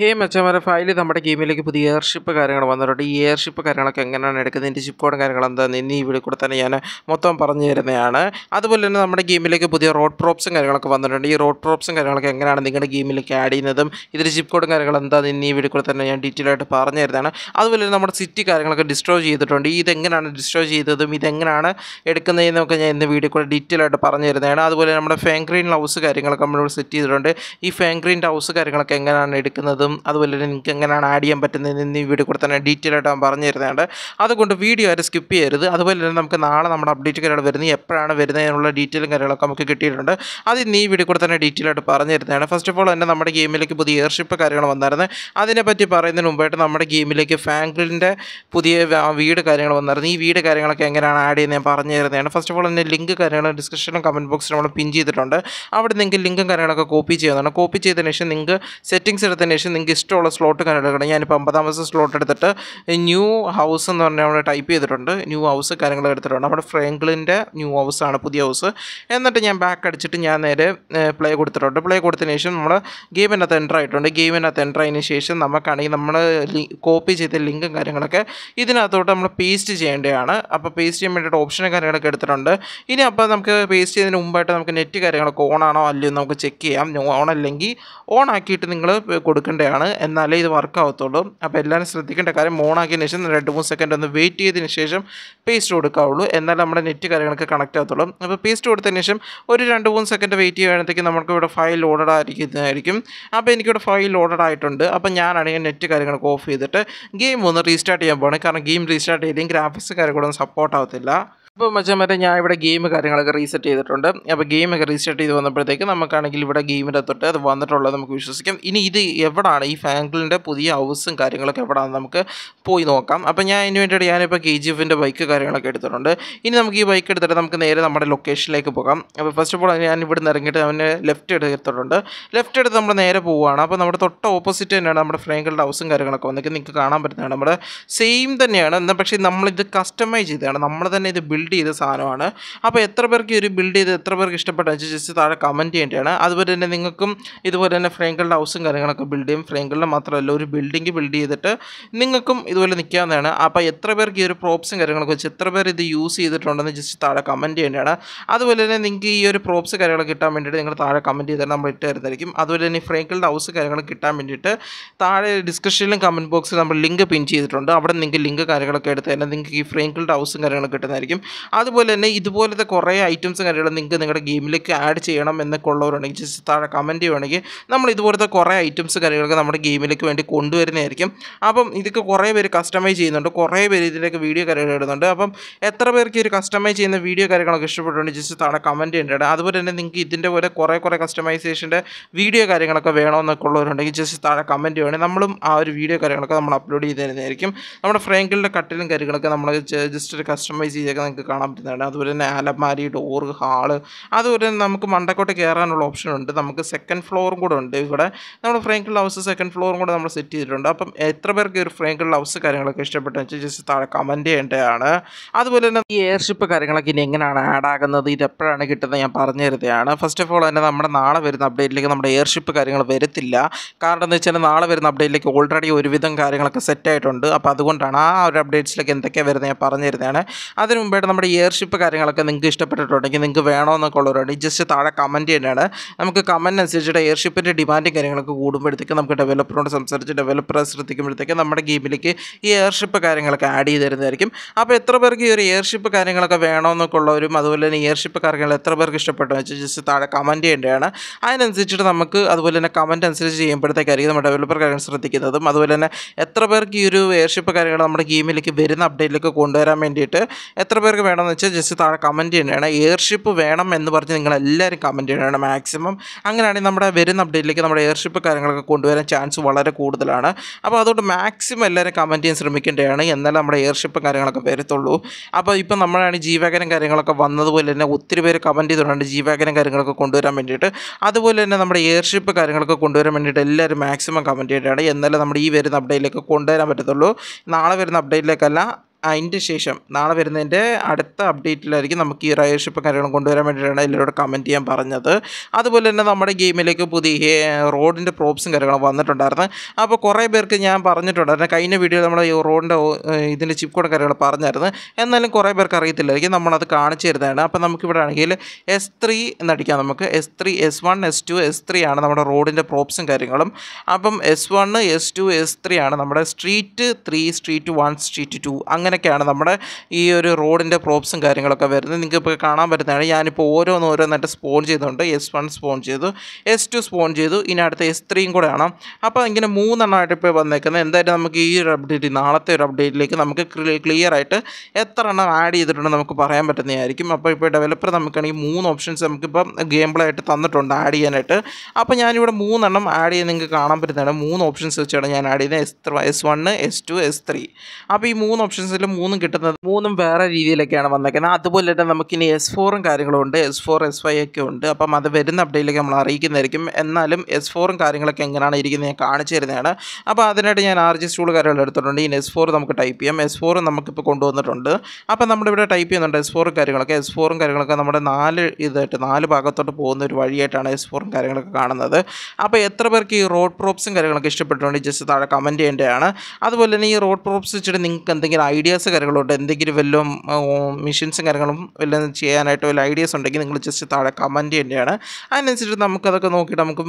ഹേ മച്ചമാരെ file നമ്മുടെ ഗെയിമിലേക്ക് പുതിയ airship കാര്യങ്ങൾ വന്നിട്ടുണ്ട് ഈ എയർഷിപ്പ് കാര്യങ്ങളൊക്കെ എങ്ങനെയാണ് എടുക്കുന്നത് ഇതിൻ്റെ ഷിപ്പ് കോഡും കാര്യങ്ങൾ എന്താണെന്ന് ഇനി വീഡിയോ കൂടെ തന്നെ ഞാൻ മൊത്തം പറഞ്ഞു തരുന്നതാണ് അതുപോലെ തന്നെ നമ്മുടെ ഗെയിമിലേക്ക് പുതിയ റോഡ് പ്രോപ്സും കാര്യങ്ങളൊക്കെ വന്നിട്ടുണ്ട് ഈ റോഡ് പ്രോപ്സും കാര്യങ്ങളൊക്കെ എങ്ങനെയാണ് നിങ്ങളുടെ ഗെയിമിലേക്ക് ആഡ് ചെയ്യുന്നതും ഇതിൻ്റെ ഷിപ്പ് കോഡും കാര്യങ്ങൾ എന്താണെന്ന് ഇനി വീഡിയോ കൂടെ തന്നെ ഞാൻ ഡീറ്റെയിൽ ആയിട്ട് പറഞ്ഞു തരുന്നതാണ് അതുപോലെ തന്നെ നമ്മുടെ സിറ്റി കാര്യങ്ങളൊക്കെ ഡിസ്ട്രോ ചെയ്തിട്ടുണ്ട് ഇതെങ്ങനെയാണ് ഡിസ്ട്രോ ചെയ്തതും ഇതെങ്ങനെയാണ് എടുക്കുന്നതെന്നൊക്കെ ഞാൻ ഇന്ന് വീഡിയോ കൂടെ ഡീറ്റെയിൽ ആയിട്ട് പറഞ്ഞു തരുന്നതാണ് അതുപോലെ നമ്മുടെ ഫാങ്ക്രീൻ ഹൗസ് കാര്യങ്ങളൊക്കെ നമ്മളിവിടെ സെറ്റ് ചെയ്തിട്ടുണ്ട് ഈ ഫാങ്ക്രീൻ്റെ ഹൗസ് കാര്യങ്ങളൊക്കെ എങ്ങനെയാണ് എടുക്കുന്നത് ചെയ്യുന്നതും അതുപോലെ തന്നെ നിങ്ങൾക്ക് എങ്ങനെയാണ് ആഡ് ചെയ്യാൻ പറ്റുന്നത് എന്നീ വീഡിയോ കൂടെ തന്നെ ഡീറ്റെയിൽ ആയിട്ട് ഞാൻ പറഞ്ഞു തരുന്നുണ്ട് അതുകൊണ്ട് വീഡിയോ ആയിട്ട് സ്കിപ്പ് ചെയ്യരുത് അതുപോലെ തന്നെ നമുക്ക് നാളെ നമ്മുടെ അപ്ഡേറ്റ് കാര്യങ്ങൾ വരുന്നത് എപ്പോഴാണ് വരുന്നതിനുള്ള ഡീറ്റെയിലും കാര്യങ്ങളൊക്കെ നമുക്ക് കിട്ടിയിട്ടുണ്ട് അത് നീ വീഡിയോ കൂടെ തന്നെ ഡീറ്റെയിൽ ആയിട്ട് പറഞ്ഞു തരുന്നതാണ് ഫസ്റ്റ് ഓഫ് ഓൾ തന്നെ നമ്മുടെ ഗെയിമിലേക്ക് പുതിയ എയർഷിപ്പ് കാര്യങ്ങൾ വന്നായിരുന്നു അതിനെപ്പറ്റി പറയുന്നതിന് മുമ്പായിട്ട് നമ്മുടെ ഗെയിമിലേക്ക് ഫാങ്കിളിൻ്റെ പുതിയ വീട് കാര്യങ്ങൾ വന്നായിരുന്നു ഈ വീട് കാര്യങ്ങളൊക്കെ എങ്ങനെയാണ് ആഡ് ചെയ്യുന്നത് ഞാൻ പറഞ്ഞു തരുന്നതാണ് ഫസ്റ്റ് ഓഫ് ഓൾ തന്നെ ലിങ്ക് കാര്യങ്ങൾ ഡിസ്ക്രിപ്ഷനും കമൻറ്റ് ബോക്സിൽ നമ്മൾ പിൻ ചെയ്തിട്ടുണ്ട് അവിടെ നിങ്ങൾക്ക് ലിങ്കും കാര്യങ്ങളൊക്കെ കോപ്പി ചെയ്യുന്നതാണ് കോപ്പി ചെയ്തതിന് ശേഷം നിങ്ങൾക്ക് സെറ്റിംഗ്സ് എടുത്തതിന് ശേഷം നിങ്ങൾക്ക് ഇഷ്ടമുള്ള സ്ലോട്ട് കണ്ടെടുക്കണം ഞാനിപ്പോൾ അമ്പതാമത്തെ സ്ലോട്ട് എടുത്തിട്ട് ന്യൂ ഹൗസ് എന്ന് പറഞ്ഞാൽ അവിടെ ടൈപ്പ് ചെയ്തിട്ടുണ്ട് ന്യൂ ഹൗസ് കാര്യങ്ങൾ എടുത്തിട്ടുണ്ട് നമ്മുടെ ഫ്രാങ്ക്ലിൻ്റെ ന്യൂ ഹൗസാണ് പുതിയ ഹൗസ് എന്നിട്ട് ഞാൻ ബാക്ക് അടിച്ചിട്ട് ഞാൻ നേരെ പ്ലേ കൊടുത്തിട്ടുണ്ട് പ്ലേ കൊടുത്തതിന് ശേഷം നമ്മൾ ഗെയിമിനകത്ത് എൻ്റർ ആയിട്ടുണ്ട് ഗെയിമിനകത്ത് എൻ്റർ ആയതിനു ശേഷം നമുക്കാണെങ്കിൽ നമ്മൾ കോപ്പി ചെയ്ത ലിങ്കും കാര്യങ്ങളൊക്കെ ഇതിനകത്തോട്ട് നമ്മൾ പേസ്റ്റ് ചെയ്യേണ്ടതാണ് അപ്പോൾ പേസ്റ്റ് ചെയ്യാൻ വേണ്ടിയിട്ട് ഓപ്ഷനും കാര്യങ്ങളൊക്കെ എടുത്തിട്ടുണ്ട് ഇനി അപ്പോൾ നമുക്ക് പേസ്റ്റ് ചെയ്തതിന് മുമ്പായിട്ട് നമുക്ക് നെറ്റ് കാര്യങ്ങളൊക്കെ ഓണാണോ അല്ലയോ നമുക്ക് ചെക്ക് ചെയ്യാം ഓൺ അല്ലെങ്കിൽ ഓൺ ആക്കിയിട്ട് നിങ്ങൾ കൊടുക്കേണ്ട കൂടെയാണ് എന്നാലേ ഇത് വർക്ക് ആവത്തുള്ളൂ അപ്പോൾ എല്ലാവരും ശ്രദ്ധിക്കേണ്ട കാര്യം മോൺ ആക്കിയതിന് ശേഷം രണ്ട് മൂന്ന് സെക്കൻഡ് ഒന്ന് വെയിറ്റ് ചെയ്തതിന് ശേഷം പേസ്റ്റ് കൊടുക്കാവുള്ളൂ എന്നാലേ നമ്മുടെ നെറ്റ് കാര്യങ്ങളൊക്കെ കണക്റ്റ് ആകത്തുള്ളൂ അപ്പോൾ പേസ്റ്റ് കൊടുത്തതിന് ശേഷം ഒരു രണ്ട് മൂന്ന് സെക്കൻഡ് വെയിറ്റ് ചെയ്യുകയാണെങ്കിൽ നമുക്ക് ഇവിടെ ഫയൽ ലോഡഡ് ആയിരിക്കുന്നതായിരിക്കും അപ്പോൾ എനിക്കിവിടെ ഫയൽ ലോഡഡ് ആയിട്ടുണ്ട് അപ്പോൾ ഞാനാണെങ്കിൽ നെറ്റ് കാര്യങ്ങളൊക്കെ ഓഫ് ചെയ്തിട്ട് ഗെയിം ഒന്ന് റീസ്റ്റാർട്ട് ചെയ്യാൻ പോകണം കാരണം ഗെയിം റീസ്റ്റാർട്ട് ചെയ്തെങ്കിൽ ഗ്രാഫിക്സ് കാര്യങ്ങളൊന്നും സപ്പോർട്ട് ആവത്തില്ല അപ്പോൾ മറ്റേ ഞാൻ ഇവിടെ ഗെയിം കാര്യങ്ങളൊക്കെ റീസെറ്റ് ചെയ്തിട്ടുണ്ട് അപ്പോൾ ഗെയിമൊക്കെ റീസെറ്റ് ചെയ്ത് വന്നപ്പോഴത്തേക്ക് നമുക്കാണെങ്കിൽ ഇവിടെ ഗെയിമിൻ്റെ തൊട്ട് അത് വന്നിട്ടുള്ളത് നമുക്ക് വിശ്വസിക്കാം ഇനി ഇത് എവിടാണ് ഈ ഫാങ്കിളിൻ്റെ പുതിയ ഹൗസും കാര്യങ്ങളൊക്കെ എവിടാണെന്ന് നമുക്ക് പോയി നോക്കാം അപ്പോൾ ഞാൻ അതിന് വേണ്ടിയിട്ട് ഞാനിപ്പോൾ കെ ജി എഫിൻ്റെ ബൈക്ക് കാര്യങ്ങളൊക്കെ എടുത്തിട്ടുണ്ട് ഇനി നമുക്ക് ഈ ബൈക്ക് എടുത്തിട്ട് നമുക്ക് നേരെ നമ്മുടെ ലൊക്കേഷനിലേക്ക് പോകാം അപ്പോൾ ഫസ്റ്റ് ഓഫ് ഓൾ ഞാൻ ഇവിടെ നിന്ന് ഇറങ്ങിയിട്ട് അവന് ലെഫ്റ്റ് എടുത്തിട്ടുണ്ട് ലെഫ്റ്റ് എടുത്ത് നമ്മൾ നേരെ പോവുകയാണ് അപ്പോൾ നമ്മുടെ തൊട്ട ഓപ്പോസിറ്റ് തന്നെയാണ് നമ്മുടെ ഫ്രാങ്കിളുടെ ഹൗസും കാര്യങ്ങളൊക്കെ വന്നിട്ട് നിങ്ങൾക്ക് കാണാൻ പറ്റുന്നതാണ് നമ്മുടെ സെയിം തന്നെയാണ് എന്നാൽ പക്ഷേ നമ്മളിത് കസ്റ്റമൈസ് ചെയ്താണ് നമ്മൾ തന്നെ ഇത് ബിൽഡ് ബിൽഡ് ചെയ്ത സാധനമാണ് അപ്പോൾ എത്ര പേർക്ക് ഒരു ബിൽഡ് ചെയ്ത് എത്ര പേർക്ക് ഇഷ്ടപ്പെട്ട ജസ്റ്റ് താഴെ കമൻറ്റ് ചെയ്യേണ്ടതാണ് അതുപോലെ തന്നെ നിങ്ങൾക്കും ഇതുപോലെ തന്നെ ഫ്രെയിംകളുടെ ഹൗസും കാര്യങ്ങളൊക്കെ ബിൽഡ് ചെയ്യും ഫ്രെയിംകളുടെ മാത്രമല്ല ഒരു ബിൽഡിംഗ് ബിൽഡ് ചെയ്തിട്ട് നിങ്ങൾക്കും ഇതുപോലെ നിൽക്കാവുന്നതാണ് അപ്പോൾ എത്ര പേർക്ക് ഈ ഒരു പ്രോപ്സും കാര്യങ്ങളൊക്കെ വെച്ച് എത്ര പേർ ഇത് യൂസ് ചെയ്തിട്ടുണ്ടെന്ന് ജസ്റ്റ് താഴെ കമൻറ്റ് ചെയ്യേണ്ടതാണ് അതുപോലെ തന്നെ നിങ്ങൾക്ക് ഈ ഒരു പ്രോപ്സ് കാര്യങ്ങളൊക്കെ കിട്ടാൻ വേണ്ടിയിട്ട് നിങ്ങൾ താഴെ കമൻറ്റ് ചെയ്താൽ നമ്മൾ ഇട്ട് തരുന്നതായിരിക്കും അതുപോലെ തന്നെ ഫ്രെയിംകളുടെ ഹൗസ് കാര്യങ്ങൾ കിട്ടാൻ വേണ്ടിയിട്ട് താഴെ ഡിസ്ക്രിപ്ഷനിലും കമൻറ്റ് ബോക്സിൽ നമ്മൾ ലിങ്ക് പിൻ ചെയ്തിട്ടുണ്ട് അവിടെ നിങ്ങൾക്ക് ലിങ്ക് കാര്യങ്ങളൊക്കെ എടുത്ത് തന്നെ നിങ്ങൾക്ക് ഈ ഫ്രെയിംകളുടെ ഹൗസും കാര്യങ്ങളൊക്കെ കിട്ടുന്നതായിരിക്കും അതുപോലെ തന്നെ ഇതുപോലത്തെ കുറേ ഐറ്റംസ് കാര്യങ്ങളും നിങ്ങൾക്ക് നിങ്ങളുടെ ഗെയിമിലേക്ക് ആഡ് ചെയ്യണം എന്നൊക്കെ ഉള്ളവരുണ്ടെങ്കിൽ ജസ്റ്റ് താഴെ കമൻറ്റ് ചെയ്യുകയാണെങ്കിൽ നമ്മൾ ഇതുപോലത്തെ കുറേ ഐറ്റംസ് കാര്യങ്ങളൊക്കെ നമ്മുടെ ഗെയിമിലേക്ക് വേണ്ടി കൊണ്ടുവരുന്നതായിരിക്കും അപ്പം ഇതൊക്കെ കുറേ പേര് കസ്റ്റമൈസ് ചെയ്യുന്നുണ്ട് കുറേ പേര് ഇതിലേക്ക് വീഡിയോ കാര്യങ്ങൾ ഇടുന്നുണ്ട് അപ്പം എത്ര പേർക്ക് ഒരു കസ്റ്റമൈസ് ചെയ്യുന്ന വീഡിയോ കാര്യങ്ങളൊക്കെ ഇഷ്ടപ്പെട്ടുണ്ട് ജസ്റ്റ് താഴെ കമൻറ്റ് ചെയ്യേണ്ടത് അതുപോലെ തന്നെ നിങ്ങൾക്ക് ഇതിൻ്റെ പോലെ കുറേ കുറേ കസ്റ്റമൈസേഷൻ്റെ വീഡിയോ കാര്യങ്ങളൊക്കെ വേണമെന്നൊക്കെ ഉള്ളവരുണ്ടെങ്കിൽ ജസ്റ്റ് താഴെ കമൻറ്റ് ചെയ്യണേ നമ്മളും ആ ഒരു വീഡിയോ കാര്യങ്ങളൊക്കെ നമ്മൾ അപ്ലോഡ് ചെയ്ത് തരുന്നതായിരിക്കും നമ്മുടെ ഫ്രേങ്കിളുടെ കട്ടിലും കാര്യങ്ങളൊക്കെ നമ്മൾ ജസ്റ്റ് ഒരു കസ്റ്റമൈസ് ചെയ്തൊക്കെ നിങ്ങൾക്ക് കാണാൻ പറ്റുന്നതാണ് അതുപോലെ തന്നെ ആലമാരി ഡോറ് ഹാള് അതുപോലെ തന്നെ നമുക്ക് മണ്ടക്കോട്ട് കയറാനുള്ള ഓപ്ഷൻ ഉണ്ട് നമുക്ക് സെക്കൻഡ് ഫ്ലോറും കൂടെ ഉണ്ട് ഇവിടെ നമ്മൾ ഫ്രാങ്കിൾ ഹൗസ് സെക്കൻഡ് ഫ്ലോറും കൂടെ നമ്മൾ സെറ്റ് ചെയ്തിട്ടുണ്ട് അപ്പം എത്ര പേർക്ക് ഒരു ഫ്രാങ്കിൾ ഹൗസ് കാര്യങ്ങളൊക്കെ ഇഷ്ടപ്പെട്ടെന്ന് വെച്ചാൽ ജസ്റ്റ് താഴെ കമൻറ്റ് ചെയ്യേണ്ടതാണ് അതുപോലെ തന്നെ ഈ എയർഷിപ്പ് കാര്യങ്ങളൊക്കെ ഇനി എങ്ങനെയാണ് ആഡ് ആകുന്നത് ഇത് എപ്പോഴാണ് കിട്ടുന്നത് ഞാൻ പറഞ്ഞു തരുന്നതാണ് ഫസ്റ്റ് ഓഫ് ഓൾ തന്നെ നമ്മുടെ നാളെ വരുന്ന അപ്ഡേറ്റിലേക്ക് നമ്മുടെ എയർഷിപ്പ് കാര്യങ്ങൾ വരത്തില്ല കാരണം എന്ന് വെച്ചാൽ നാളെ വരുന്ന അപ്ഡേറ്റിലേക്ക് ഓൾറെഡി ഒരുവിധം കാര്യങ്ങളൊക്കെ സെറ്റ് ആയിട്ടുണ്ട് അപ്പോൾ അതുകൊണ്ടാണ് ആ ഒരു അപ്ഡേറ്റ്സിലേക്ക് എന്തൊക്കെയാണ് വരുന്നത് ഞാൻ പറഞ്ഞു തരുന്നതാണ് അതിന് മുമ്പായിട്ട് തീർച്ചയായിട്ടും നമ്മുടെ ഇയർഷിപ്പ് കാര്യങ്ങളൊക്കെ നിങ്ങൾക്ക് ഇഷ്ടപ്പെട്ടിട്ടുണ്ടെങ്കിൽ നിങ്ങൾക്ക് വേണോ എന്നൊക്കെ ഉള്ളവരുണ്ടെങ്കിൽ ജസ്റ്റ് താഴെ കമൻറ്റ് ചെയ്യേണ്ടതാണ് നമുക്ക് കമൻറ്റ് അനുസരിച്ചിട്ട് എയർഷിപ്പിൻ്റെ ഡിമാൻഡും കാര്യങ്ങളൊക്കെ കൂടുമ്പോഴത്തേക്കും നമുക്ക് ഡെവലപ്പറോട് സംസാരിച്ച് ഡെവലപ്പറെ ശ്രദ്ധിക്കുമ്പോഴത്തേക്കും നമ്മുടെ ഗെയിമിലേക്ക് ഈ എയർഷിപ്പ് കാര്യങ്ങളൊക്കെ ആഡ് ചെയ്ത് തരുന്നതായിരിക്കും അപ്പോൾ എത്ര പേർക്ക് ഈ ഒരു എയർഷിപ്പ് കാര്യങ്ങളൊക്കെ വേണോ എന്നൊക്കെ ഉള്ളവരും അതുപോലെ തന്നെ എയർഷിപ്പ് കാര്യങ്ങൾ എത്ര പേർക്ക് ഇഷ്ടപ്പെട്ടു വെച്ചാൽ ജസ്റ്റ് താഴെ കമൻറ്റ് ചെയ്യേണ്ടതാണ് അതിനനുസരിച്ചിട്ട് നമുക്ക് അതുപോലെ തന്നെ കമൻറ്റ് അനുസരിച്ച് ചെയ്യുമ്പോഴത്തേക്കായിരിക്കും നമ്മുടെ ഡെവലപ്പർ കാര്യങ്ങൾ ശ്രദ്ധിക്കുന്നതും അതുപോലെ തന്നെ എത്ര പേർക്ക് ഈ ഒരു എയർഷിപ്പ് കാര്യങ്ങൾ നമ്മുടെ ഗെയിമിലേക്ക് വരുന്ന അപ്ഡേറ്റിലേക്ക് കൊണ്ടുവരാൻ വേണ്ടിയിട്ട് എത്ര പേർ ആർക്ക് വേണമെന്ന് വെച്ചാൽ ജസ്റ്റ് താഴെ കമൻറ്റ് ചെയ്യണം എയർഷിപ്പ് വേണം എന്ന് പറഞ്ഞ് നിങ്ങൾ എല്ലാവരും കമൻറ്റ് ചെയ്യണം മാക്സിമം അങ്ങനെയാണെങ്കിൽ നമ്മുടെ വരുന്ന അപ്ഡേറ്റിലേക്ക് നമ്മുടെ എയർഷിപ്പ് കാര്യങ്ങളൊക്കെ കൊണ്ടുവരാൻ ചാൻസ് വളരെ കൂടുതലാണ് അപ്പോൾ അതുകൊണ്ട് മാക്സിമം എല്ലാവരും കമൻറ്റ് ചെയ്യാൻ ശ്രമിക്കേണ്ടതാണ് എന്നാലും നമ്മുടെ എയർഷിപ്പ് കാര്യങ്ങളൊക്കെ വരത്തുള്ളൂ അപ്പോൾ ഇപ്പോൾ നമ്മളാണ് ജീവകരം കാര്യങ്ങളൊക്കെ വന്നതുപോലെ തന്നെ ഒത്തിരി പേര് കമൻറ്റ് ചെയ്തിട്ടുണ്ട് ജീവകരം കാര്യങ്ങളൊക്കെ കൊണ്ടുവരാൻ വേണ്ടിയിട്ട് അതുപോലെ തന്നെ നമ്മുടെ എയർഷിപ്പ് കാര്യങ്ങളൊക്കെ കൊണ്ടുവരാൻ വേണ്ടിയിട്ട് എല്ലാവരും മാക്സിമം കമൻറ്റ് ചെയ്യേണ്ടതാണ് എന്നാലും നമ്മുടെ ഈ വരുന്ന അപ്ഡേറ്റിലേക്ക് കൊണ്ടുവരാൻ പറ്റത്തുള്ളൂ നാളെ വരുന്ന അപ്ഡേറ്റിലേക്കല്ല അതിൻ്റെ ശേഷം നാളെ വരുന്നതിൻ്റെ അടുത്ത അപ്ഡേറ്റിലായിരിക്കും നമുക്ക് ഈ റയർഷിപ്പ് കാര്യങ്ങളും കൊണ്ടുവരാൻ വേണ്ടിയിട്ടാണ് എല്ലാവരോട് കമൻറ്റ് ചെയ്യാൻ പറഞ്ഞത് അതുപോലെ തന്നെ നമ്മുടെ ഗെയിമിലേക്ക് പുതിയ റോഡിൻ്റെ പ്രോപ്സും കാര്യങ്ങളും വന്നിട്ടുണ്ടായിരുന്നു അപ്പോൾ കുറേ പേർക്ക് ഞാൻ പറഞ്ഞിട്ടുണ്ടായിരുന്നു കഴിഞ്ഞ വീഡിയോ നമ്മൾ ഈ റോഡിൻ്റെ ഇതിൻ്റെ ചിപ്പ് കൂടെ കാര്യങ്ങൾ പറഞ്ഞായിരുന്നു എന്നാലും കുറേ പേർക്ക് അറിയത്തില്ലായിരിക്കും നമ്മളത് കാണിച്ചു തരുന്നതാണ് അപ്പോൾ നമുക്കിവിടെ ആണെങ്കിൽ എസ് ത്രീ എന്നടിക്കാം നമുക്ക് S three S one S two S three ആണ് നമ്മുടെ റോഡിൻ്റെ പ്രോപ്സും കാര്യങ്ങളും അപ്പം S one S two S three ആണ് നമ്മുടെ street three street one street two അങ്ങനെ അങ്ങനെയൊക്കെയാണ് നമ്മുടെ ഈ ഒരു റോഡിൻ്റെ പ്രോപ്സും കാര്യങ്ങളൊക്കെ വരുന്നത് നിങ്ങൾക്ക് ഇപ്പോൾ കാണാൻ പറ്റുന്നതാണ് ഞാനിപ്പോൾ ഓരോന്ന് ഓരോന്നായിട്ട് സ്പോൺ ചെയ്തുകൊണ്ട് എസ് വൺ സ്പോൺ ചെയ്തു എസ് ടു സ്പോൺ ചെയ്തു ഇനി അടുത്ത എസ് ത്രീയും കൂടെ ആണ് അപ്പോൾ ഇങ്ങനെ മൂന്നെണ്ണമായിട്ട് ഇപ്പോൾ വന്നേക്കുന്നത് എന്തായാലും നമുക്ക് ഈ ഒരു അപ്ഡേറ്റ് നാളത്തെ ഒരു അപ്ഡേറ്റിലേക്ക് നമുക്ക് ക്ലിയർ ആയിട്ട് എത്ര എണ്ണം ആഡ് ചെയ്തിട്ടുണ്ടെന്ന് നമുക്ക് പറയാൻ പറ്റുന്നതായിരിക്കും അപ്പോൾ ഇപ്പോൾ ഡെവലപ്പർ നമുക്കാണെങ്കിൽ മൂന്ന് ഓപ്ഷൻസ് നമുക്കിപ്പം ഗെയിം ആയിട്ട് തന്നിട്ടുണ്ട് ആഡ് ചെയ്യാനായിട്ട് അപ്പോൾ ഞാനിവിടെ മൂന്നെണ്ണം ആഡ് ചെയ്ത് നിങ്ങൾക്ക് കാണാൻ പറ്റുന്നതാണ് മൂന്ന് ഓപ്ഷൻസ് വെച്ചാണ് ഞാൻ ആഡ് ചെയ്യുന്നത് S S one S two S three അപ്പോൾ ഈ മൂന്ന് ഓപ്ഷൻസ് സിലും മൂന്നും കിട്ടുന്നത് മൂന്നും വേറെ രീതിയിലൊക്കെയാണ് വന്നേക്കുന്നത് അതുപോലെ തന്നെ നമുക്കിനി എസ് ഫോറും കാര്യങ്ങളും ഉണ്ട് എസ് ഫോർ എസ് ഫൈവ് ഒക്കെ ഉണ്ട് അപ്പം അത് വരുന്ന അപ്ഡേറ്റിലേക്ക് നമ്മൾ അറിയിക്കുന്നതായിരിക്കും എന്നാലും എസ് ഫോറും കാര്യങ്ങളൊക്കെ എങ്ങനെയാണ് ഇരിക്കുന്നത് ഞാൻ കാണിച്ചു തരുന്നതാണ് അപ്പോൾ അതിനായിട്ട് ഞാൻ ആർ ജി സ്റ്റൂൾ കാര്യങ്ങൾ എടുത്തിട്ടുണ്ട് ഇനി എസ് ഫോർ നമുക്ക് ടൈപ്പ് ചെയ്യാം എസ് ഫോറും നമുക്കിപ്പോൾ കൊണ്ടുവന്നിട്ടുണ്ട് അപ്പോൾ നമ്മളിവിടെ ടൈപ്പ് ചെയ്യുന്നുണ്ട് എസ് ഫോറും കാര്യങ്ങളൊക്കെ എസ് ഫോറും കാര്യങ്ങളൊക്കെ നമ്മുടെ നാല് ഇതായിട്ട് നാല് ഭാഗത്തോട്ട് പോകുന്ന ഒരു വഴിയായിട്ടാണ് എസ് ഫോറും കാര്യങ്ങളൊക്കെ കാണുന്നത് അപ്പോൾ എത്ര പേർക്ക് ഈ റോഡ് പ്രോപ്സും കാര്യങ്ങളൊക്കെ ഇഷ്ടപ്പെട്ടിട്ടുണ്ട് ജസ്റ്റ് താഴെ കമൻറ്റ് ചെയ്യേണ്ടതാണ് അതുപോലെ തന്നെ ഈ റോഡ് പ്രോപ്സ് വെച്ചിട്ട് നിങ്ങൾക്ക് എന്തെങ്കിലും ഐഡിയ ഐഡിയാസ് കാര്യങ്ങളുണ്ട് എന്തെങ്കിലും വല്ലതും മിഷൻസും കാര്യങ്ങളും വല്ലതും ചെയ്യാനായിട്ട് വല്ല ഐഡിയാസ് ഉണ്ടെങ്കിൽ നിങ്ങൾ ജസ്റ്റ് താഴെ കമൻറ്റ് ചെയ്യേണ്ടതാണ് അതിനനുസരിച്ച് നമുക്കതൊക്കെ നോക്കിയിട്ട് നമുക്ക്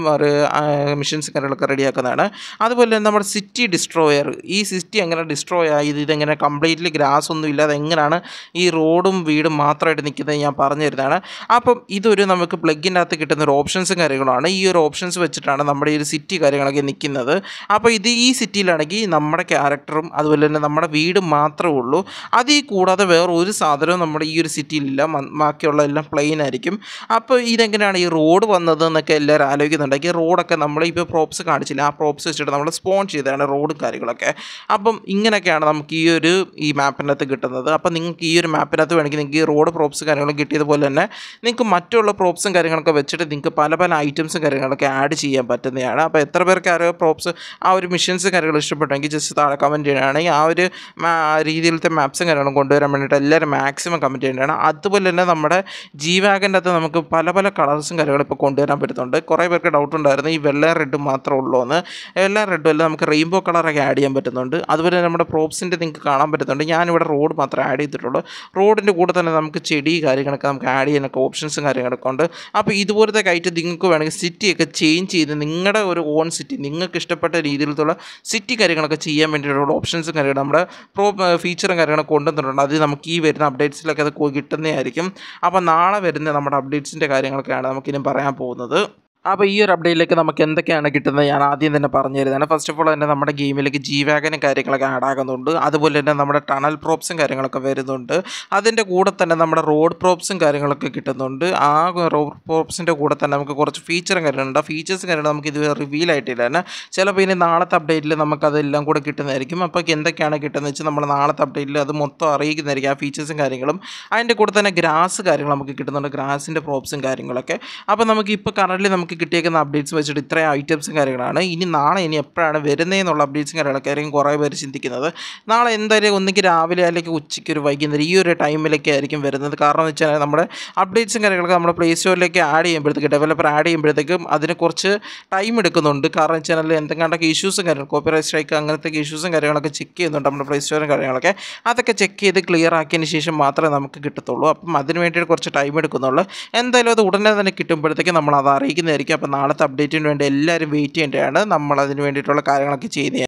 മിഷൻസ് കാര്യങ്ങളൊക്കെ റെഡിയാക്കുന്നതാണ് അതുപോലെ തന്നെ നമ്മുടെ സിറ്റി ഡിസ്ട്രോയർ ഈ സിറ്റി എങ്ങനെ ഡിസ്ട്രോയ് ആയത് ഇതെങ്ങനെ കംപ്ലീറ്റ്ലി ഗ്രാസ് ഒന്നും ഇല്ലാതെ എങ്ങനെയാണ് ഈ റോഡും വീടും മാത്രമായിട്ട് നിൽക്കുന്നത് ഞാൻ പറഞ്ഞു തരുന്നതാണ് അപ്പം ഇതൊരു നമുക്ക് പ്ലഗിനകത്ത് കിട്ടുന്ന ഒരു ഓപ്ഷൻസും കാര്യങ്ങളാണ് ഈ ഒരു ഓപ്ഷൻസ് വെച്ചിട്ടാണ് നമ്മുടെ ഈ ഒരു സിറ്റി കാര്യങ്ങളൊക്കെ നിൽക്കുന്നത് അപ്പോൾ ഇത് ഈ സിറ്റിയിലാണെങ്കിൽ നമ്മുടെ ക്യാരക്ടറും അതുപോലെ തന്നെ നമ്മുടെ വീടും മാത്രം മാത്രമേ ഉള്ളൂ അതിൽ കൂടാതെ വേറെ ഒരു സാധനവും നമ്മുടെ ഈ ഒരു സിറ്റിയിലില്ല ബാക്കിയുള്ള എല്ലാം പ്ലെയിൻ ആയിരിക്കും അപ്പോൾ ഇതെങ്ങനെയാണ് ഈ റോഡ് വന്നത് എന്നൊക്കെ എല്ലാവരും ആലോചിക്കുന്നുണ്ടെങ്കിൽ റോഡൊക്കെ നമ്മൾ ഇപ്പോൾ പ്രോപ്സ് കാണിച്ചില്ല ആ പ്രോപ്സ് വെച്ചിട്ട് നമ്മൾ സ്പോൺ ചെയ്തതാണ് റോഡും കാര്യങ്ങളൊക്കെ അപ്പം ഇങ്ങനെയൊക്കെയാണ് നമുക്ക് ഈ ഒരു ഈ മാപ്പിനകത്ത് കിട്ടുന്നത് അപ്പോൾ നിങ്ങൾക്ക് ഈ ഒരു മാപ്പിനകത്ത് വേണമെങ്കിൽ നിങ്ങൾക്ക് ഈ റോഡ് പ്രോപ്സ് കാര്യങ്ങളും കിട്ടിയതുപോലെ തന്നെ നിങ്ങൾക്ക് മറ്റുള്ള പ്രോപ്സും കാര്യങ്ങളൊക്കെ വെച്ചിട്ട് നിങ്ങൾക്ക് പല പല ഐറ്റംസും കാര്യങ്ങളൊക്കെ ആഡ് ചെയ്യാൻ പറ്റുന്നതാണ് അപ്പോൾ എത്ര പേർക്ക് ആ പ്രോപ്സ് ആ ഒരു മിഷൻസ് കാര്യങ്ങൾ ഇഷ്ടപ്പെട്ടെങ്കിൽ ജസ്റ്റ് താഴെ കമൻറ്റ് ചെയ്യുകയാണെങ്കിൽ ആ ഒരു രീതിയിലത്തെ മാപ്സും കാര്യങ്ങളും കൊണ്ടുവരാൻ വേണ്ടിയിട്ട് എല്ലാവരും മാക്സിമം കമ്മിറ്റ് ചെയ്യേണ്ടതാണ് അതുപോലെ തന്നെ നമ്മുടെ ജി വാഗൻ്റെ അകത്ത് നമുക്ക് പല പല കളേഴ്സും കാര്യങ്ങളും ഇപ്പോൾ കൊണ്ടുവരാൻ പറ്റുന്നുണ്ട് കുറേ പേർക്ക് ഡൗട്ട് ഉണ്ടായിരുന്നു ഈ വെള്ള റെഡ് മാത്രമേ ഉള്ളൂ എന്ന് വെള്ള റെഡ് അല്ല നമുക്ക് റെയിൻബോ കളറൊക്കെ ആഡ് ചെയ്യാൻ പറ്റുന്നുണ്ട് അതുപോലെ തന്നെ നമ്മുടെ പ്രോപ്സിൻ്റെ നിങ്ങൾക്ക് കാണാൻ പറ്റുന്നുണ്ട് ഞാനിവിടെ റോഡ് മാത്രമേ ആഡ് ചെയ്തിട്ടുള്ളൂ റോഡിൻ്റെ കൂടെ തന്നെ നമുക്ക് ചെടി കാര്യങ്ങളൊക്കെ നമുക്ക് ആഡ് ചെയ്യാനൊക്കെ ഓപ്ഷൻസും കാര്യങ്ങളൊക്കെ ഉണ്ട് അപ്പോൾ ഇതുപോലത്തെ കയറ്റ് നിങ്ങൾക്ക് വേണമെങ്കിൽ സിറ്റിയൊക്കെ ചേഞ്ച് ചെയ്ത് നിങ്ങളുടെ ഒരു ഓൺ സിറ്റി നിങ്ങൾക്ക് ഇഷ്ടപ്പെട്ട രീതിയിലുള്ള സിറ്റി കാര്യങ്ങളൊക്കെ ചെയ്യാൻ വേണ്ടിയിട്ടുള്ള ഓപ്ഷൻസും കാര്യങ്ങളും നമ്മുടെ പ്രോ ഫീച്ചറും കാര്യങ്ങളൊക്കെ കൊണ്ടുവന്നിട്ടുണ്ട് അത് നമുക്ക് ഈ വരുന്ന അപ്ഡേറ്റ്സിലൊക്കെ അത് കിട്ടുന്നതായിരിക്കും അപ്പോൾ നാളെ വരുന്ന നമ്മുടെ അപ്ഡേറ്റ്സിൻ്റെ കാര്യങ്ങളൊക്കെയാണ് നമുക്കിനി പറയാൻ പോകുന്നത് അപ്പോൾ ഈ ഒരു അപ്ഡേറ്റിലേക്ക് നമുക്ക് എന്തൊക്കെയാണ് കിട്ടുന്നത് ഞാൻ ആദ്യം തന്നെ പറഞ്ഞു തരുന്നതാണ് ഫസ്റ്റ് ഓഫ് ഓൾ തന്നെ നമ്മുടെ ഗെയിമിലേക്ക് ജി വാഗനും കാര്യങ്ങളൊക്കെ ആഡ് ആകുന്നുണ്ട് അതുപോലെ തന്നെ നമ്മുടെ ടണൽ പ്രോപ്സും കാര്യങ്ങളൊക്കെ വരുന്നുണ്ട് അതിൻ്റെ കൂടെ തന്നെ നമ്മുടെ റോഡ് പ്രോപ്സും കാര്യങ്ങളൊക്കെ കിട്ടുന്നുണ്ട് ആ റോഡ് പ്രോപ്സിൻ്റെ കൂടെ തന്നെ നമുക്ക് കുറച്ച് ഫീച്ചറും കാര്യങ്ങളുണ്ട് ആ ഫീച്ചേഴ്സ് കാര്യങ്ങൾ നമുക്ക് ഇതുവരെ റിവീൽ ആയിട്ടില്ല തന്നെ ചിലപ്പോൾ ഇനി നാളത്തെ അപ്ഡേറ്റിൽ നമുക്കതെല്ലാം കൂടെ കിട്ടുന്നതായിരിക്കും അപ്പോൾ എന്തൊക്കെയാണ് കിട്ടുന്നത് വെച്ചാൽ നമ്മൾ നാളത്തെ അപ്ഡേറ്റിൽ അത് മൊത്തം അറിയിക്കുന്നതായിരിക്കും ആ ഫീച്ചേഴ്സും കാര്യങ്ങളും അതിൻ്റെ കൂടെ തന്നെ ഗ്രാസ് കാര്യങ്ങൾ നമുക്ക് കിട്ടുന്നുണ്ട് ഗ്രാസിൻ്റെ പ്രോപ്സും കാര്യങ്ങളൊക്കെ അപ്പോൾ നമുക്ക് ഇപ്പോൾ കറൻറ്റ്ലി നമുക്ക് കിട്ടിയേക്കുന്ന അപ്ഡേറ്റ്സ് വെച്ചിട്ട് ഇത്രയും ഐറ്റംസും കാര്യങ്ങളാണ് ഇനി നാളെ ഇനി എപ്പോഴാണ് വരുന്നതെന്നുള്ള അപ്ഡേറ്റ്സും കാര്യങ്ങളൊക്കെ ആയിരിക്കും കുറേ പേര് ചിന്തിക്കുന്നത് നാളെ എന്തായാലും ഒന്നെങ്കിൽ രാവിലെ അല്ലെങ്കിൽ ഉച്ചയ്ക്ക് ഒരു വൈകുന്നേരം ഈ ഒരു ടൈമിലൊക്കെ ആയിരിക്കും വരുന്നത് കാരണം എന്ന് വെച്ചാൽ നമ്മുടെ അപ്ഡേറ്റ്സും കാര്യങ്ങളൊക്കെ നമ്മുടെ പ്ലേ സ്റ്റോറിലേക്ക് ആഡ് ചെയ്യുമ്പോഴത്തേക്ക് ഡെവലപ്പർ ആഡ് ചെയ്യുമ്പോഴത്തേക്കും അതിന് കുറച്ച് ടൈം എടുക്കുന്നുണ്ട് കാരണം വെച്ചാൽ എന്തെങ്കിലൊക്കെ ഇഷ്യൂസും കാര്യങ്ങൾ കോപ്പിറൈറ്റ് സ്ട്രൈക്ക് അങ്ങനത്തെ ഇഷ്യൂസും കാര്യങ്ങളൊക്കെ ചെക്ക് ചെയ്യുന്നുണ്ട് നമ്മുടെ പ്ലേ സ്റ്റോറും കാര്യങ്ങളൊക്കെ അതൊക്കെ ചെക്ക് ചെയ്ത് ക്ലിയർ ആക്കിയതിന് ശേഷം മാത്രമേ നമുക്ക് കിട്ടത്തുള്ളൂ അപ്പം അതിന് വേണ്ടിയിട്ട് കുറച്ച് ടൈം എടുക്കുന്നുള്ളൂ എന്തായാലും അത് ഉടനെ തന്നെ കിട്ടുമ്പോഴത്തേക്കും നമ്മൾ അത് അറിയിക്കുന്ന ആയിരിക്കും അപ്പോൾ നാളത്തെ അപ്ഡേറ്റിന് വേണ്ടി എല്ലാവരും വെയിറ്റ് ചെയ്യേണ്ടതാണ് നമ്മൾ അതിന് വേണ്ടിയിട്ടുള്ള കാര്യങ്ങളൊക്കെ ചെയ്ത്